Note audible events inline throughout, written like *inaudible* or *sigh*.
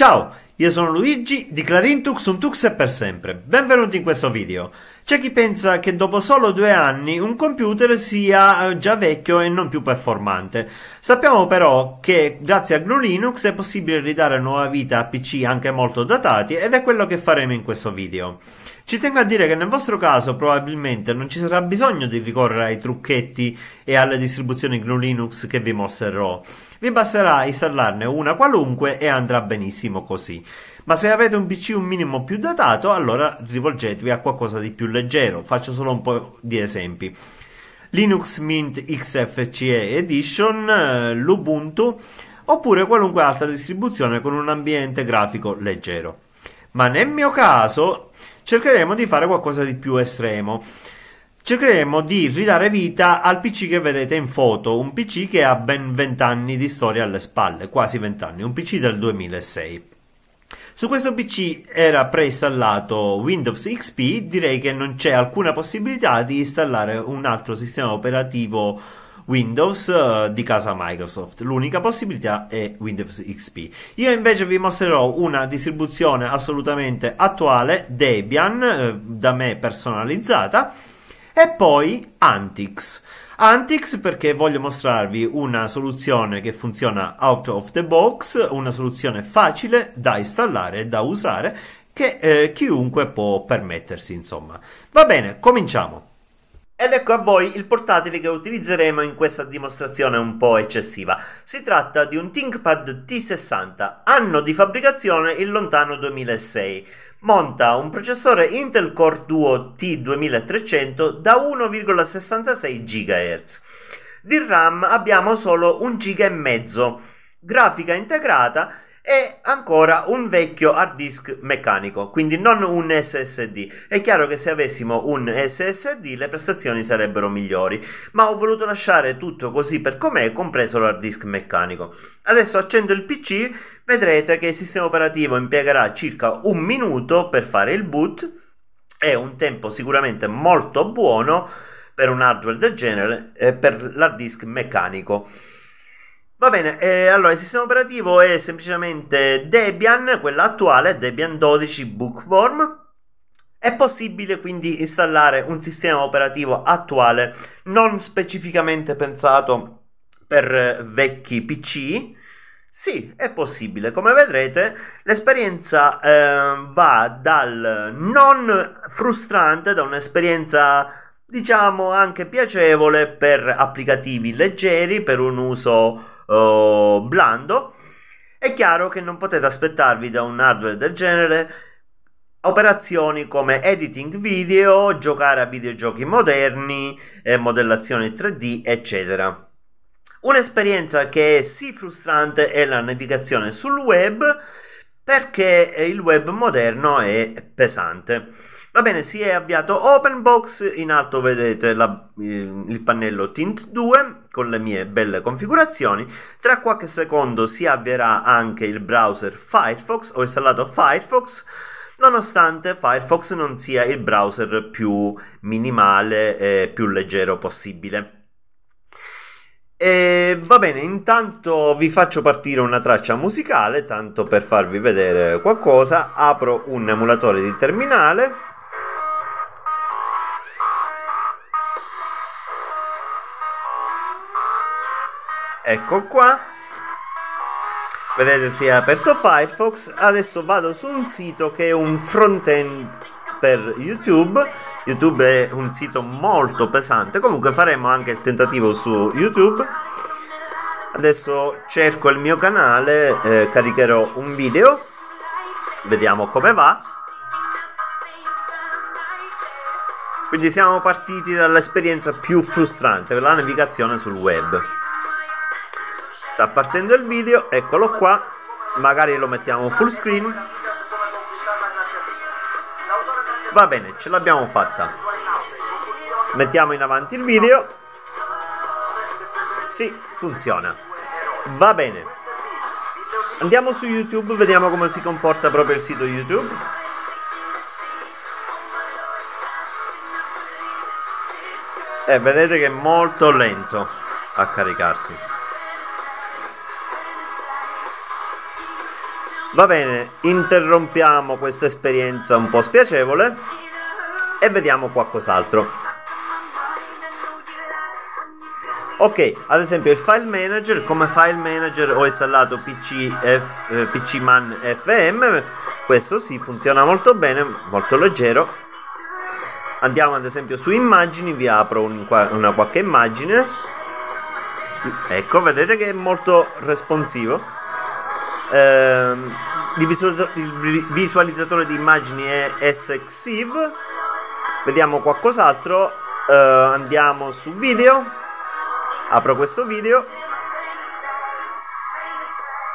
Ciao, io sono Luigi di Clarintux un Tux è per sempre, benvenuti in questo video. C'è chi pensa che dopo solo due anni un computer sia eh, già vecchio e non più performante. Sappiamo però che grazie a GNU Linux è possibile ridare nuova vita a PC anche molto datati ed è quello che faremo in questo video. Ci tengo a dire che nel vostro caso probabilmente non ci sarà bisogno di ricorrere ai trucchetti e alle distribuzioni GNU Linux che vi mostrerò. Vi basterà installarne una qualunque e andrà benissimo così. Ma se avete un PC un minimo più datato, allora rivolgetevi a qualcosa di più leggero. Faccio solo un po' di esempi. Linux Mint XFCE Edition, eh, l'Ubuntu oppure qualunque altra distribuzione con un ambiente grafico leggero. Ma nel mio caso cercheremo di fare qualcosa di più estremo. Cercheremo di ridare vita al PC che vedete in foto, un PC che ha ben 20 anni di storia alle spalle, quasi 20 anni, un PC del 2006. Su questo PC era preinstallato Windows XP, direi che non c'è alcuna possibilità di installare un altro sistema operativo Windows eh, di casa Microsoft. L'unica possibilità è Windows XP. Io invece vi mostrerò una distribuzione assolutamente attuale, Debian, eh, da me personalizzata, e poi Antix. Antix perché voglio mostrarvi una soluzione che funziona out of the box, una soluzione facile da installare e da usare che eh, chiunque può permettersi, insomma. Va bene, cominciamo. Ed ecco a voi il portatile che utilizzeremo in questa dimostrazione un po' eccessiva. Si tratta di un ThinkPad T60, anno di fabbricazione il lontano 2006. Monta un processore Intel Core Duo T2300 da 1,66 GHz. Di RAM abbiamo solo 1,5 GB. Grafica integrata e ancora un vecchio hard disk meccanico, quindi non un SSD. È chiaro che se avessimo un SSD le prestazioni sarebbero migliori, ma ho voluto lasciare tutto così per com'è, compreso l'hard disk meccanico. Adesso accendo il PC, vedrete che il sistema operativo impiegherà circa un minuto per fare il boot, è un tempo sicuramente molto buono per un hardware del genere e per l'hard disk meccanico. Va bene, eh, allora il sistema operativo è semplicemente Debian, quella attuale, Debian 12 Bookworm. È possibile quindi installare un sistema operativo attuale non specificamente pensato per eh, vecchi PC? Sì, è possibile. Come vedrete, l'esperienza eh, va dal non frustrante, da un'esperienza diciamo anche piacevole per applicativi leggeri, per un uso blando, è chiaro che non potete aspettarvi da un hardware del genere operazioni come editing video, giocare a videogiochi moderni, eh, modellazione 3D, eccetera. Un'esperienza che è sì frustrante è la navigazione sul web perché il web moderno è pesante. Va bene, si è avviato Openbox, in alto vedete la, il pannello Tint 2 con le mie belle configurazioni. Tra qualche secondo si avvierà anche il browser Firefox, ho installato Firefox, nonostante Firefox non sia il browser più minimale e più leggero possibile. E va bene, intanto vi faccio partire una traccia musicale, tanto per farvi vedere qualcosa. Apro un emulatore di terminale. Ecco qua. Vedete si è aperto Firefox. Adesso vado su un sito che è un frontend per YouTube. YouTube è un sito molto pesante. Comunque faremo anche il tentativo su YouTube. Adesso cerco il mio canale, eh, caricherò un video. Vediamo come va. Quindi siamo partiti dall'esperienza più frustrante, la navigazione sul web. Sta partendo il video, eccolo qua. Magari lo mettiamo full screen. Va bene, ce l'abbiamo fatta. Mettiamo in avanti il video. Sì, funziona. Va bene. Andiamo su YouTube, vediamo come si comporta proprio il sito YouTube. E eh, vedete che è molto lento a caricarsi. Va bene, interrompiamo questa esperienza un po' spiacevole e vediamo qualcos'altro. Ok, ad esempio il file manager, come file manager ho installato PCF, eh, PCMAN FM, questo sì, funziona molto bene, molto leggero. Andiamo ad esempio su immagini, vi apro un, una qualche immagine. Ecco, vedete che è molto responsivo. Ehm, il visualizzatore di immagini è SXIV. Vediamo qualcos'altro. Eh, andiamo su video. Apro questo video.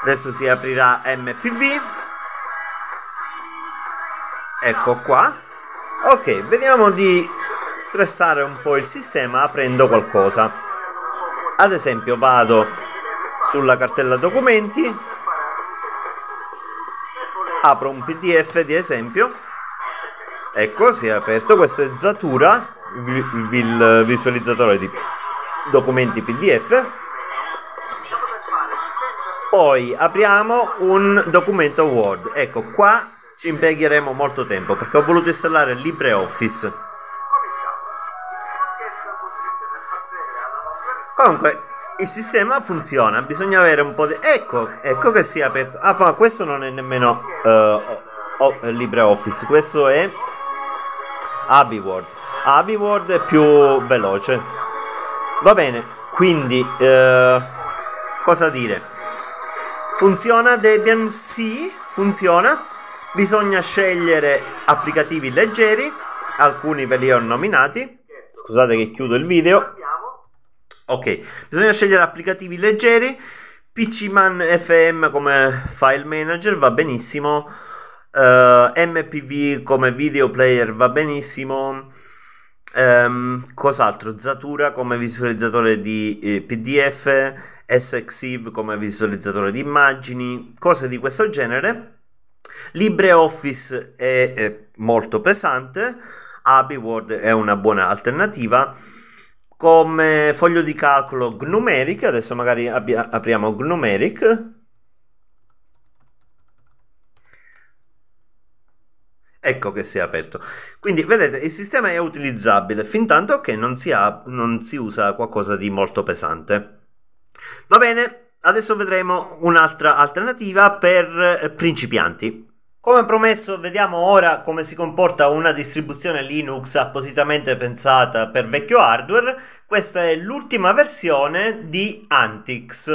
Adesso si aprirà MPV. Ecco qua. Ok, vediamo di stressare un po' il sistema aprendo qualcosa. Ad esempio vado sulla cartella documenti, apro un pdf di esempio ecco si è aperto questo è Zatura il visualizzatore di documenti pdf poi apriamo un documento Word ecco qua ci impiegheremo molto tempo perché ho voluto installare LibreOffice comunque il sistema funziona, bisogna avere un po' di... Ecco, ecco che si è aperto. Ah, ma questo non è nemmeno uh, LibreOffice, questo è AbiWord. AbiWord è più veloce. Va bene, quindi uh, cosa dire? Funziona Debian? Sì, funziona. Bisogna scegliere applicativi leggeri, alcuni ve li ho nominati. Scusate che chiudo il video. Ok, bisogna scegliere applicativi leggeri. PCMan FM come file manager va benissimo. Uh, eh, MPV come video player va benissimo. Um, cos'altro? Zatura come visualizzatore di eh, PDF, SXIV come visualizzatore di immagini, cose di questo genere. LibreOffice è, è molto pesante, AbiWord è una buona alternativa come foglio di calcolo Gnumeric, adesso magari apriamo Gnumeric. Ecco che si è aperto. Quindi vedete, il sistema è utilizzabile fin tanto che non si, ha, non si usa qualcosa di molto pesante. Va bene, adesso vedremo un'altra alternativa per eh, principianti. Come promesso, vediamo ora come si comporta una distribuzione Linux appositamente pensata per vecchio hardware. Questa è l'ultima versione di Antix.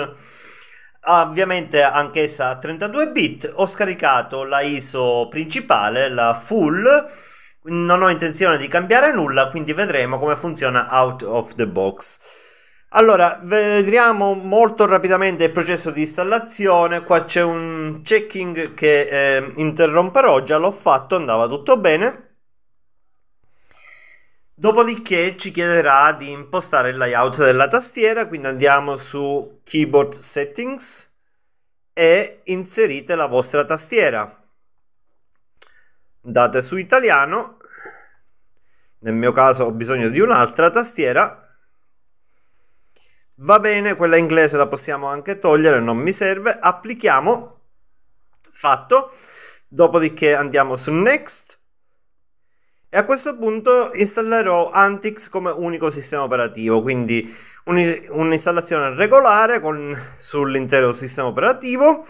Ovviamente anch'essa a 32 bit. Ho scaricato la ISO principale, la full. Non ho intenzione di cambiare nulla, quindi vedremo come funziona out of the box. Allora, vediamo molto rapidamente il processo di installazione. Qua c'è un checking che eh, interromperò, già l'ho fatto, andava tutto bene. Dopodiché ci chiederà di impostare il layout della tastiera, quindi andiamo su Keyboard Settings e inserite la vostra tastiera. Andate su Italiano, nel mio caso ho bisogno di un'altra tastiera Va bene, quella inglese la possiamo anche togliere, non mi serve. Applichiamo. Fatto. Dopodiché andiamo su Next. E a questo punto installerò Antix come unico sistema operativo, quindi un'installazione regolare con, sull'intero sistema operativo,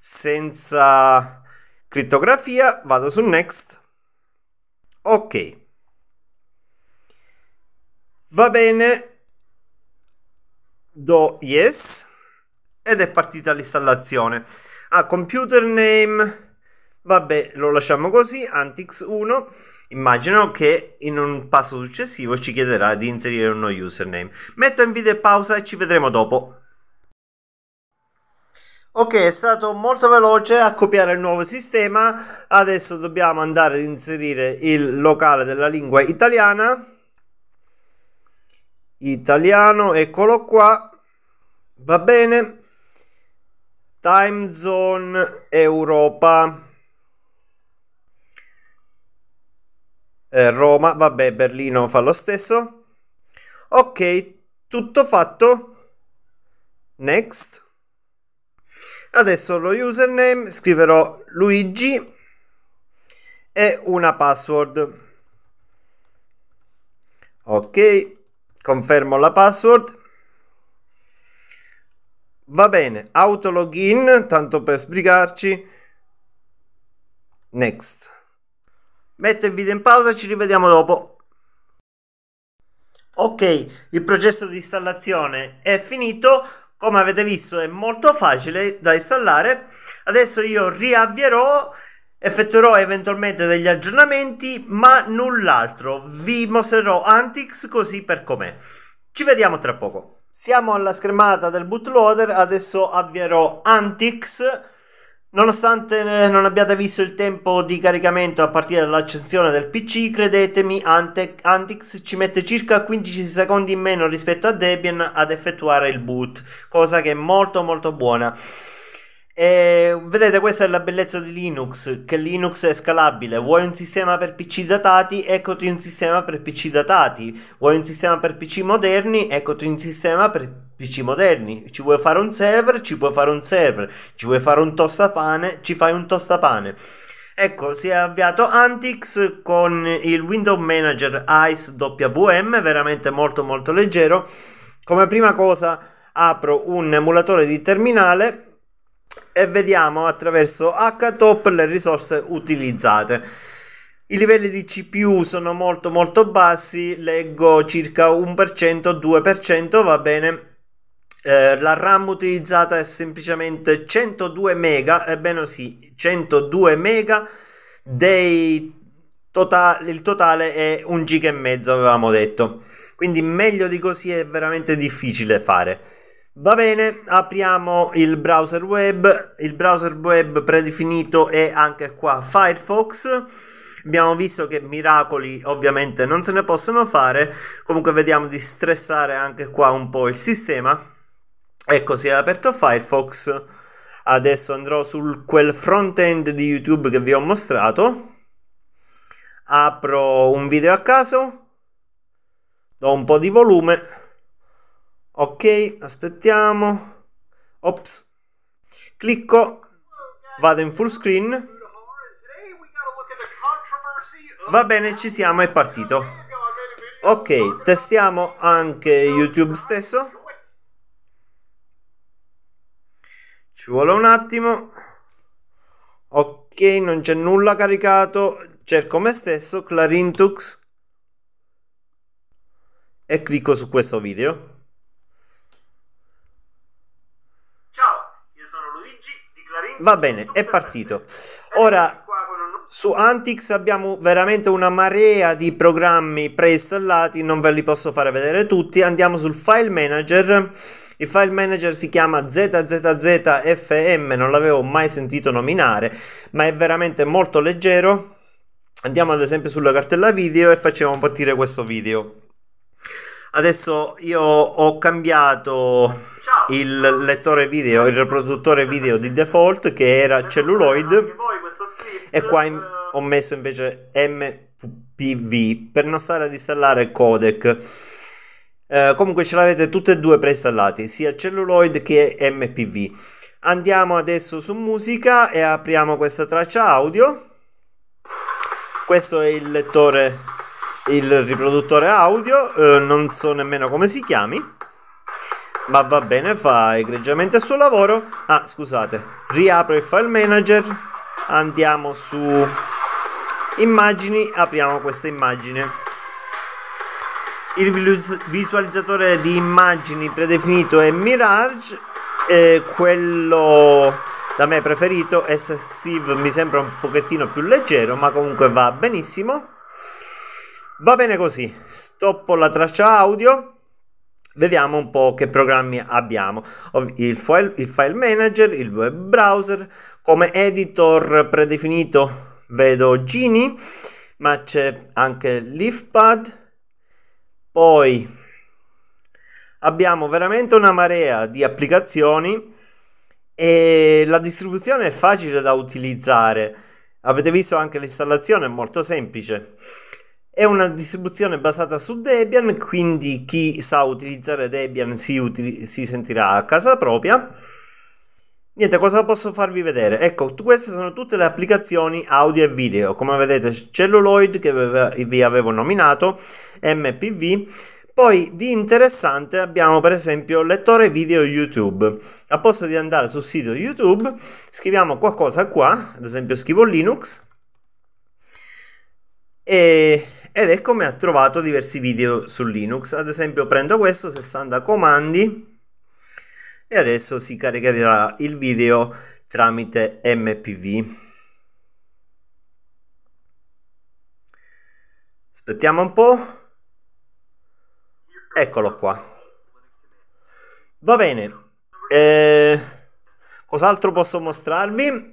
senza crittografia. Vado su Next. Ok. Va bene, do yes ed è partita l'installazione. Ah, computer name. Vabbè, lo lasciamo così, Antix 1. Immagino che in un passo successivo ci chiederà di inserire uno username. Metto in video pausa e ci vedremo dopo. Ok, è stato molto veloce a copiare il nuovo sistema. Adesso dobbiamo andare ad inserire il locale della lingua italiana italiano, eccolo qua, va bene, time zone Europa, eh, Roma, vabbè, Berlino fa lo stesso, ok, tutto fatto, next, adesso lo username, scriverò Luigi e una password, ok, confermo la password va bene auto login tanto per sbrigarci next metto il video in pausa ci rivediamo dopo ok il processo di installazione è finito come avete visto è molto facile da installare adesso io riavvierò effettuerò eventualmente degli aggiornamenti, ma null'altro. Vi mostrerò Antix così per com'è. Ci vediamo tra poco. Siamo alla schermata del bootloader, adesso avvierò Antix. Nonostante eh, non abbiate visto il tempo di caricamento a partire dall'accensione del PC, credetemi, Antix ci mette circa 15 secondi in meno rispetto a Debian ad effettuare il boot, cosa che è molto molto buona. E vedete, questa è la bellezza di Linux, che Linux è scalabile. Vuoi un sistema per PC datati? Eccoti un sistema per PC datati. Vuoi un sistema per PC moderni? Eccoti un sistema per PC moderni. Ci vuoi fare un server? Ci puoi fare un server. Ci vuoi fare un tostapane? Ci fai un tostapane. Ecco, si è avviato Antix con il Window Manager Ice WM, veramente molto molto leggero. Come prima cosa apro un emulatore di terminale e vediamo attraverso HTOP le risorse utilizzate. I livelli di CPU sono molto molto bassi, leggo circa 1%, 2%, va bene. Eh, la RAM utilizzata è semplicemente 102 MB, ebbene sì, 102 MB dei Totale, il totale è un giga e mezzo avevamo detto quindi meglio di così è veramente difficile fare Va bene, apriamo il browser web. Il browser web predefinito è anche qua Firefox. Abbiamo visto che miracoli ovviamente non se ne possono fare, comunque vediamo di stressare anche qua un po' il sistema. Ecco, si è aperto Firefox. Adesso andrò su quel front-end di YouTube che vi ho mostrato. Apro un video a caso, do un po' di volume ok aspettiamo ops clicco vado in full screen va bene ci siamo è partito ok testiamo anche youtube stesso ci vuole un attimo ok non c'è nulla caricato cerco me stesso clarintux e clicco su questo video Va bene, è partito. Ora su Antix abbiamo veramente una marea di programmi preinstallati, non ve li posso fare vedere tutti. Andiamo sul file manager. Il file manager si chiama ZZZFM, non l'avevo mai sentito nominare, ma è veramente molto leggero. Andiamo ad esempio sulla cartella video e facciamo partire questo video. Adesso io ho cambiato il lettore video, il riproduttore video di default che era celluloid e qua in, ho messo invece MPV per non stare ad installare codec. Eh, comunque ce l'avete tutte e due preinstallati, sia celluloid che MPV. Andiamo adesso su musica e apriamo questa traccia audio. Questo è il lettore, il riproduttore audio, eh, non so nemmeno come si chiami. Ma va bene, fa egregiamente il suo lavoro. Ah, scusate, riapro il file manager, andiamo su immagini, apriamo questa immagine. Il visualizzatore di immagini predefinito è Mirage, e quello da me preferito SXIV, mi sembra un pochettino più leggero, ma comunque va benissimo. Va bene così, stoppo la traccia audio Vediamo un po' che programmi abbiamo. Il file, il file manager, il web browser, come editor predefinito vedo Gini, ma c'è anche LeafPad. Poi abbiamo veramente una marea di applicazioni e la distribuzione è facile da utilizzare. Avete visto anche l'installazione, è molto semplice. È una distribuzione basata su Debian, quindi chi sa utilizzare Debian si, uti- si sentirà a casa propria. Niente, cosa posso farvi vedere? Ecco, queste sono tutte le applicazioni audio e video. Come vedete, Celluloid che vi avevo nominato, MPV. Poi di interessante abbiamo per esempio lettore video YouTube. A posto di andare sul sito YouTube, scriviamo qualcosa qua, ad esempio scrivo Linux e ed è come ha trovato diversi video su Linux. Ad esempio prendo questo, 60 comandi, e adesso si caricherà il video tramite MPV. Aspettiamo un po'. Eccolo qua. Va bene. Eh, cos'altro posso mostrarvi?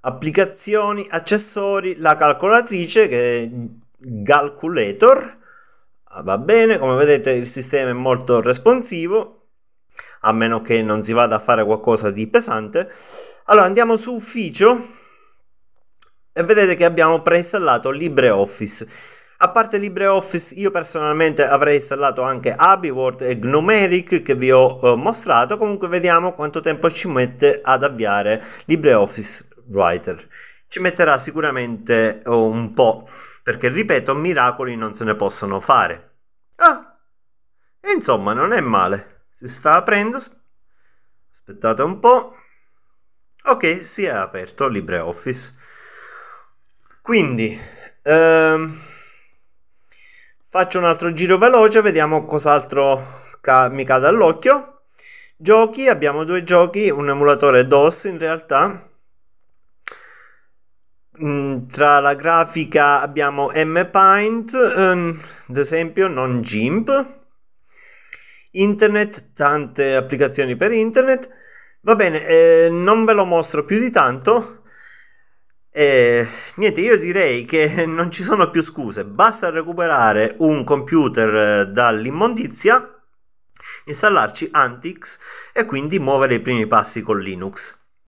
applicazioni, accessori, la calcolatrice che è Calculator. Ah, va bene, come vedete il sistema è molto responsivo, a meno che non si vada a fare qualcosa di pesante. Allora andiamo su ufficio e vedete che abbiamo preinstallato LibreOffice. A parte LibreOffice, io personalmente avrei installato anche AbiWord e Gnumeric che vi ho eh, mostrato. Comunque vediamo quanto tempo ci mette ad avviare LibreOffice writer ci metterà sicuramente oh, un po', perché ripeto, miracoli non se ne possono fare. Ah, e insomma, non è male. Si sta aprendo. Aspettate un po'. Ok, si è aperto LibreOffice. Quindi, ehm, faccio un altro giro veloce, vediamo cos'altro ca- mi cade all'occhio. Giochi, abbiamo due giochi, un emulatore DOS in realtà Mm, tra la grafica abbiamo M-Paint, ehm, ad esempio, non GIMP, internet, tante applicazioni per internet. Va bene, eh, non ve lo mostro più di tanto. Eh, niente, io direi che *laughs* non ci sono più scuse, basta recuperare un computer eh, dall'immondizia, installarci Antix e quindi muovere i primi passi con Linux.